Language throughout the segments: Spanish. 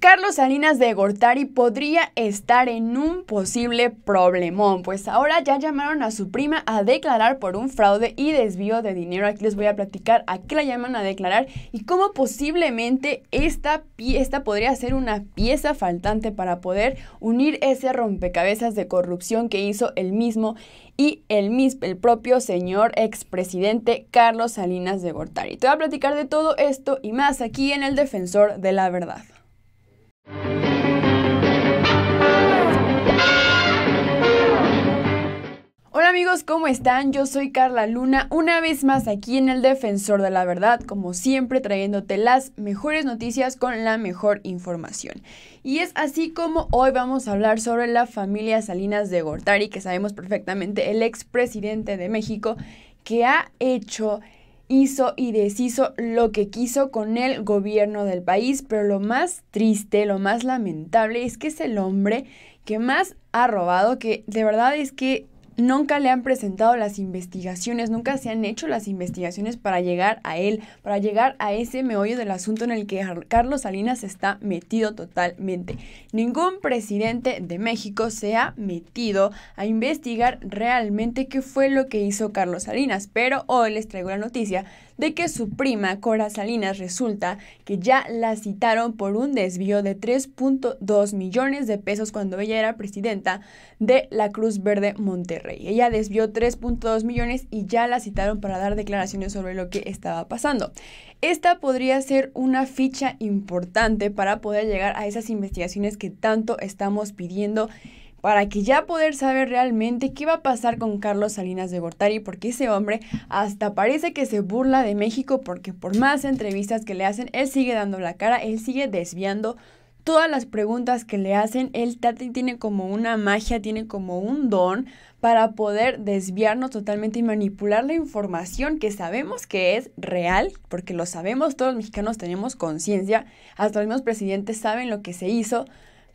Carlos Salinas de Gortari podría estar en un posible problemón, pues ahora ya llamaron a su prima a declarar por un fraude y desvío de dinero. Aquí les voy a platicar a qué la llaman a declarar y cómo posiblemente esta pieza podría ser una pieza faltante para poder unir ese rompecabezas de corrupción que hizo el mismo y el, mismo, el propio señor expresidente Carlos Salinas de Gortari. Te voy a platicar de todo esto y más aquí en El Defensor de la Verdad. amigos, ¿cómo están? Yo soy Carla Luna, una vez más aquí en El Defensor de la Verdad, como siempre trayéndote las mejores noticias con la mejor información. Y es así como hoy vamos a hablar sobre la familia Salinas de Gortari, que sabemos perfectamente el expresidente de México, que ha hecho hizo y deshizo lo que quiso con el gobierno del país, pero lo más triste, lo más lamentable es que es el hombre que más ha robado, que de verdad es que nunca le han presentado las investigaciones, nunca se han hecho las investigaciones para llegar a él, para llegar a ese meollo del asunto en el que Carlos Salinas está metido totalmente. Ningún presidente de México se ha metido a investigar realmente qué fue lo que hizo Carlos Salinas, pero hoy les traigo la noticia de que su prima Cora Salinas resulta que ya la citaron por un desvío de 3.2 millones de pesos cuando ella era presidenta de la Cruz Verde Monterrey. Ella desvió 3.2 millones y ya la citaron para dar declaraciones sobre lo que estaba pasando. Esta podría ser una ficha importante para poder llegar a esas investigaciones que tanto estamos pidiendo para que ya poder saber realmente qué va a pasar con Carlos Salinas de Gortari, porque ese hombre hasta parece que se burla de México, porque por más entrevistas que le hacen, él sigue dando la cara, él sigue desviando todas las preguntas que le hacen, él tiene como una magia, tiene como un don para poder desviarnos totalmente y manipular la información que sabemos que es real, porque lo sabemos, todos los mexicanos tenemos conciencia, hasta los mismos presidentes saben lo que se hizo,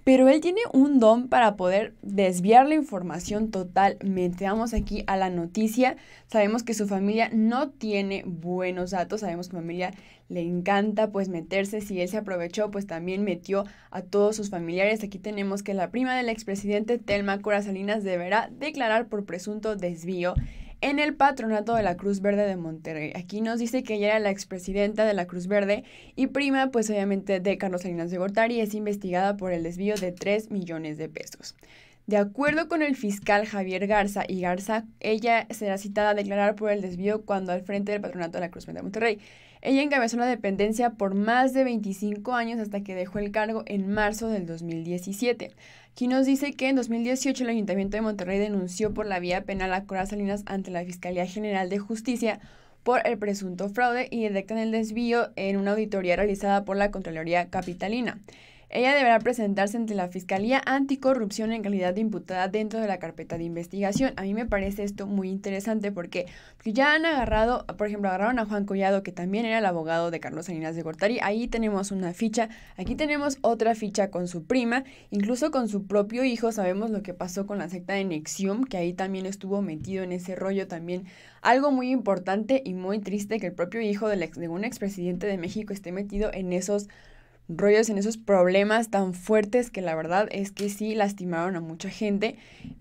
pero él tiene un don para poder desviar la información totalmente. Vamos aquí a la noticia. Sabemos que su familia no tiene buenos datos, sabemos que su familia le encanta pues meterse, si él se aprovechó pues también metió a todos sus familiares. Aquí tenemos que la prima del expresidente Telma Corazalinas deberá declarar por presunto desvío en el patronato de la Cruz Verde de Monterrey. Aquí nos dice que ella era la expresidenta de la Cruz Verde y prima, pues obviamente, de Carlos Salinas de Gortari, es investigada por el desvío de 3 millones de pesos. De acuerdo con el fiscal Javier Garza y Garza, ella será citada a declarar por el desvío cuando al frente del patronato de la Cruz Verde de Monterrey. Ella encabezó la dependencia por más de 25 años hasta que dejó el cargo en marzo del 2017. Aquí nos dice que en 2018 el Ayuntamiento de Monterrey denunció por la vía penal a Cora Salinas ante la Fiscalía General de Justicia por el presunto fraude y detectan el desvío en una auditoría realizada por la Contraloría Capitalina. Ella deberá presentarse ante la Fiscalía Anticorrupción en calidad de imputada dentro de la carpeta de investigación. A mí me parece esto muy interesante porque, ya han agarrado, por ejemplo, agarraron a Juan Collado, que también era el abogado de Carlos Salinas de Gortari. Ahí tenemos una ficha, aquí tenemos otra ficha con su prima, incluso con su propio hijo. Sabemos lo que pasó con la secta de Nexium, que ahí también estuvo metido en ese rollo también. Algo muy importante y muy triste que el propio hijo de, de un expresidente de México esté metido en esos rollos, en esos problemas tan fuertes que la verdad es que sí lastimaron a mucha gente,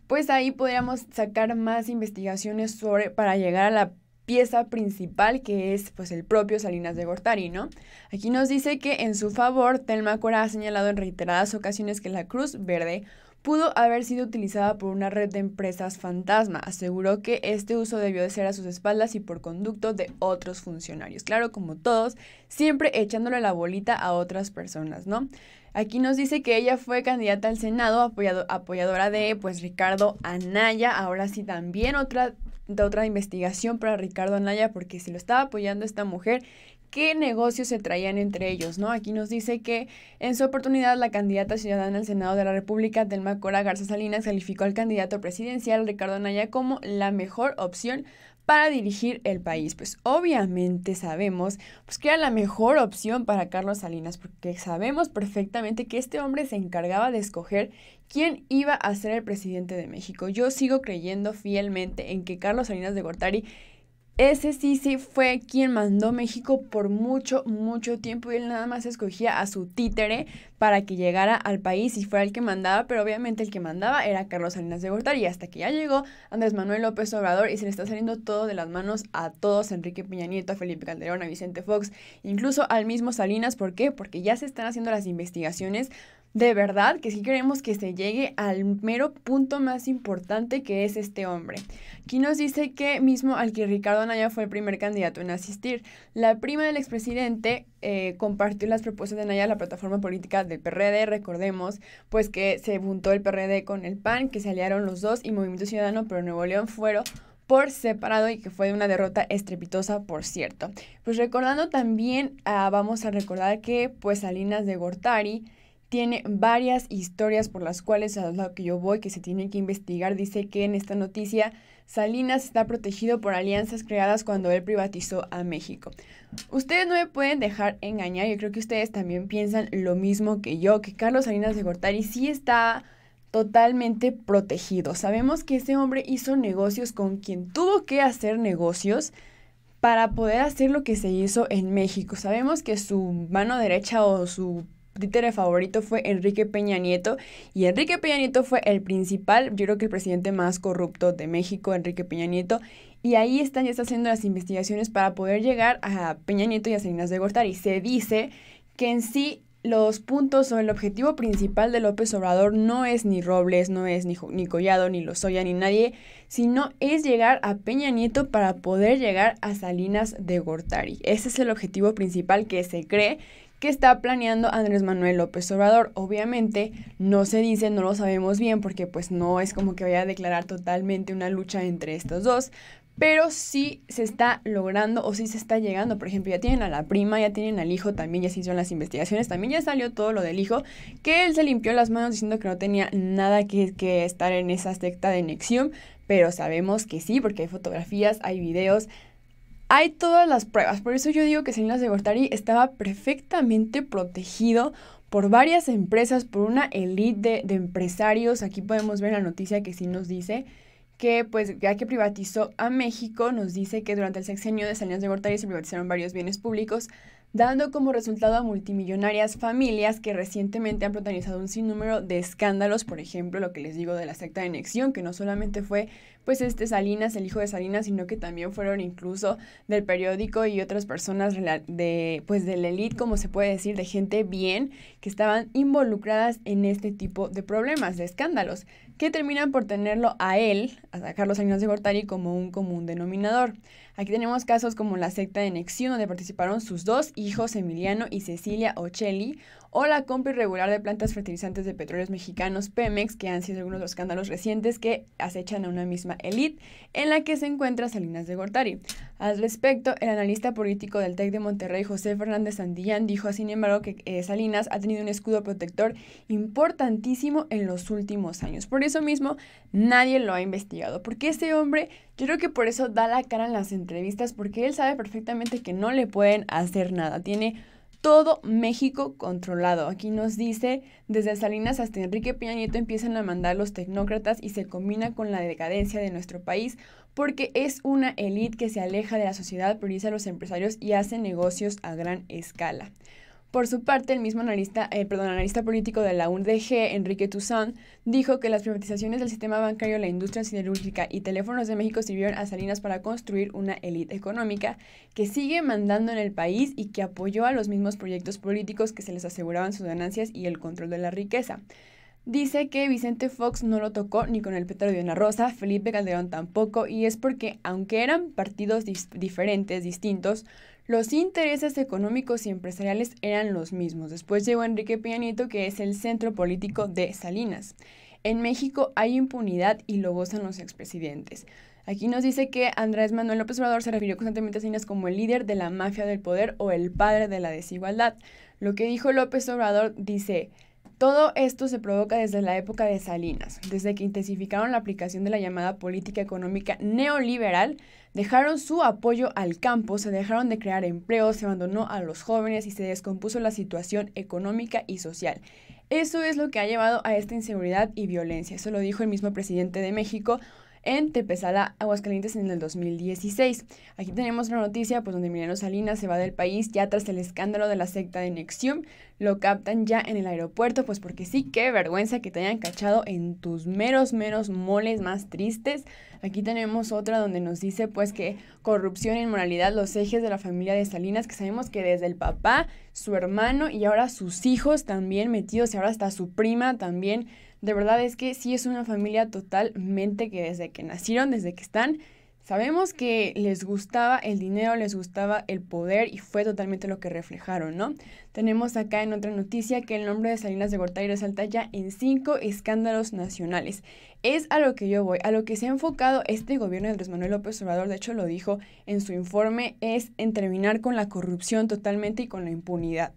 pues ahí podríamos sacar más investigaciones sobre para llegar a la pieza principal que es pues el propio Salinas de Gortari, ¿no? Aquí nos dice que en su favor Telma Cora ha señalado en reiteradas ocasiones que la Cruz Verde pudo haber sido utilizada por una red de empresas fantasma. Aseguró que este uso debió de ser a sus espaldas y por conducto de otros funcionarios. Claro, como todos, siempre echándole la bolita a otras personas, ¿no? Aquí nos dice que ella fue candidata al Senado, apoyadora de pues Ricardo Anaya. Ahora sí también otra, otra investigación para Ricardo Anaya, porque si lo estaba apoyando esta mujer, qué negocios se traían entre ellos, ¿no? Aquí nos dice que en su oportunidad la candidata ciudadana al Senado de la República, Delma Cora Garza Salinas, calificó al candidato presidencial Ricardo Anaya como la mejor opción para dirigir el país. Pues obviamente sabemos pues, que era la mejor opción para Carlos Salinas, porque sabemos perfectamente que este hombre se encargaba de escoger quién iba a ser el presidente de México. Yo sigo creyendo fielmente en que Carlos Salinas de Gortari ese sí, sí fue quien mandó México por mucho, mucho tiempo y él nada más escogía a su títere para que llegara al país y fuera el que mandaba, pero obviamente el que mandaba era Carlos Salinas de Gortari y hasta que ya llegó Andrés Manuel López Obrador y se le está saliendo todo de las manos a todos, Enrique Peña Nieto, a Felipe Calderón, a Vicente Fox, incluso al mismo Salinas, ¿por qué? Porque ya se están haciendo las investigaciones de verdad que sí queremos que se llegue al mero punto más importante que es este hombre. Aquí nos dice que mismo al que Ricardo Naya fue el primer candidato en asistir. La prima del expresidente eh, compartió las propuestas de Naya a la plataforma política del PRD. Recordemos pues que se juntó el PRD con el PAN, que se aliaron los dos y Movimiento Ciudadano, pero Nuevo León fueron por separado y que fue una derrota estrepitosa, por cierto. Pues recordando también, ah, vamos a recordar que pues Salinas de Gortari tiene varias historias por las cuales a lo que yo voy que se tienen que investigar. Dice que en esta noticia Salinas está protegido por alianzas creadas cuando él privatizó a México. Ustedes no me pueden dejar engañar, yo creo que ustedes también piensan lo mismo que yo, que Carlos Salinas de Gortari sí está totalmente protegido. Sabemos que ese hombre hizo negocios con quien tuvo que hacer negocios para poder hacer lo que se hizo en México. Sabemos que su mano derecha o su títere favorito fue Enrique Peña Nieto y Enrique Peña Nieto fue el principal, yo creo que el presidente más corrupto de México, Enrique Peña Nieto, y ahí están ya haciendo las investigaciones para poder llegar a Peña Nieto y a Salinas de Gortari. Se dice que en sí los puntos o el objetivo principal de López Obrador no es ni Robles, no es ni, ni Collado, ni Lozoya, ni nadie, sino es llegar a Peña Nieto para poder llegar a Salinas de Gortari. Ese es el objetivo principal que se cree que está planeando Andrés Manuel López Obrador. Obviamente no se dice, no lo sabemos bien, porque pues no es como que vaya a declarar totalmente una lucha entre estos dos, pero sí se está logrando o sí se está llegando. Por ejemplo, ya tienen a la prima, ya tienen al hijo, también ya se hicieron las investigaciones, también ya salió todo lo del hijo, que él se limpió las manos diciendo que no tenía nada que, que estar en esa secta de Nexium, pero sabemos que sí, porque hay fotografías, hay videos, hay todas las pruebas, por eso yo digo que Salinas de Gortari estaba perfectamente protegido por varias empresas, por una élite de, empresarios. Aquí podemos ver la noticia que sí nos dice que pues ya que privatizó a México, nos dice que durante el sexenio de Salinas de Gortari se privatizaron varios bienes públicos, dando como resultado a multimillonarias familias que recientemente han protagonizado un sinnúmero de escándalos, por ejemplo, lo que les digo de la secta de Nexión, que no solamente fue pues este Salinas, el hijo de Salinas, sino que también fueron incluso del periódico y otras personas de, pues de la élite como se puede decir, de gente bien, que estaban involucradas en este tipo de problemas, de escándalos, que terminan por tenerlo a él, a Carlos Salinas de Gortari, como un común denominador. Aquí tenemos casos como la secta de Nexium, donde participaron sus dos hijos, Emiliano y Cecilia Ocelli, o la compra irregular de plantas fertilizantes de petróleos mexicanos Pemex, que han sido algunos de los escándalos recientes que acechan a una misma élite en la que se encuentra Salinas de Gortari. Al respecto, el analista político del TEC de Monterrey, José Fernández Sandillán, dijo, sin embargo, que eh, Salinas ha tenido un escudo protector importantísimo en los últimos años. Por eso mismo, nadie lo ha investigado, porque este hombre, yo creo que por eso da la cara en las entrevistas, porque él sabe perfectamente que no le pueden hacer nada. Tiene todo México controlado. Aquí nos dice, desde Salinas hasta Enrique Peña Nieto empiezan a mandar los tecnócratas y se combina con la decadencia de nuestro país porque es una élite que se aleja de la sociedad, prioriza a los empresarios y hace negocios a gran escala. Por su parte, el mismo analista, eh, perdón, analista político de la UNDG, Enrique Toussaint, dijo que las privatizaciones del sistema bancario, la industria siderúrgica y teléfonos de México sirvieron a Salinas para construir una élite económica que sigue mandando en el país y que apoyó a los mismos proyectos políticos que se les aseguraban sus ganancias y el control de la riqueza. Dice que Vicente Fox no lo tocó ni con el petróleo de la rosa, Felipe Calderón tampoco, y es porque, aunque eran partidos diferentes, distintos, los intereses económicos y empresariales eran los mismos. Después llegó Enrique Peña que es el centro político de Salinas. En México hay impunidad y lo gozan los expresidentes. Aquí nos dice que Andrés Manuel López Obrador se refirió constantemente a Salinas como el líder de la mafia del poder o el padre de la desigualdad. Lo que dijo López Obrador dice, todo esto se provoca desde la época de Salinas, desde que intensificaron la aplicación de la llamada política económica neoliberal, dejaron su apoyo al campo, se dejaron de crear empleos, se abandonó a los jóvenes y se descompuso la situación económica y social. Eso es lo que ha llevado a esta inseguridad y violencia. Eso lo dijo el mismo presidente de México, en Tepesala, Aguascalientes, en el 2016. Aquí tenemos una noticia, pues donde Emiliano Salinas se va del país ya tras el escándalo de la secta de Nexium. Lo captan ya en el aeropuerto, pues porque sí, qué vergüenza que te hayan cachado en tus meros, meros moles más tristes. Aquí tenemos otra donde nos dice, pues, que corrupción e inmoralidad, los ejes de la familia de Salinas, que sabemos que desde el papá, su hermano y ahora sus hijos también metidos y ahora hasta su prima también de verdad es que sí es una familia totalmente que desde que nacieron, desde que están, sabemos que les gustaba el dinero, les gustaba el poder y fue totalmente lo que reflejaron, ¿no? Tenemos acá en otra noticia que el nombre de Salinas de Gortari resalta ya en cinco escándalos nacionales. Es a lo que yo voy, a lo que se ha enfocado este gobierno de Andrés Manuel López Obrador, de hecho lo dijo en su informe, es en terminar con la corrupción totalmente y con la impunidad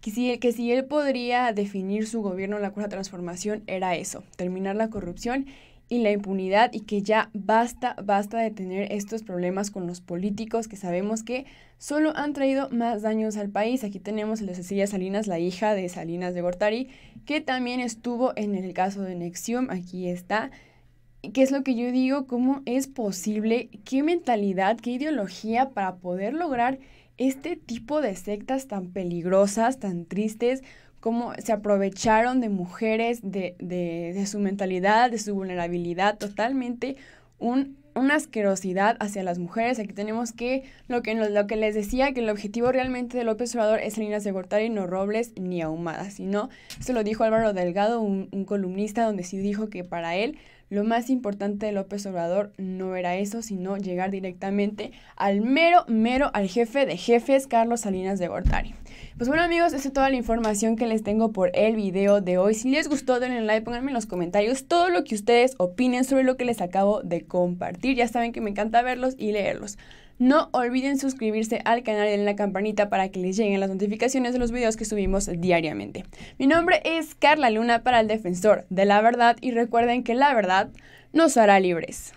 que si, que él podría definir su gobierno la cuarta transformación era eso, terminar la corrupción y la impunidad y que ya basta, basta de tener estos problemas con los políticos que sabemos que solo han traído más daños al país. Aquí tenemos a la Cecilia Salinas, la hija de Salinas de Gortari, que también estuvo en el caso de Nexium, aquí está. ¿Qué es lo que yo digo? ¿Cómo es posible? ¿Qué mentalidad, qué ideología para poder lograr este tipo de sectas tan peligrosas, tan tristes, como se aprovecharon de mujeres, de, de, de, su mentalidad, de su vulnerabilidad, totalmente un una asquerosidad hacia las mujeres. Aquí tenemos que lo que, lo que les decía, que el objetivo realmente de López Obrador es Salinas de Gortari, no Robles ni Ahumada, sino, se lo dijo Álvaro Delgado, un, columnista, donde sí dijo que para él lo más importante de López Obrador no era eso, sino llegar directamente al mero, mero, al jefe de jefes, Carlos Salinas de Gortari. Pues bueno amigos, esa es toda la información que les tengo por el video de hoy. Si les gustó, denle like, pónganme en los comentarios todo lo que ustedes opinen sobre lo que les acabo de compartir ya saben que me encanta verlos y leerlos. No olviden suscribirse al canal y en la campanita para que les lleguen las notificaciones de los videos que subimos diariamente. Mi nombre es Carla Luna para el Defensor de la Verdad y recuerden que la verdad nos hará libres.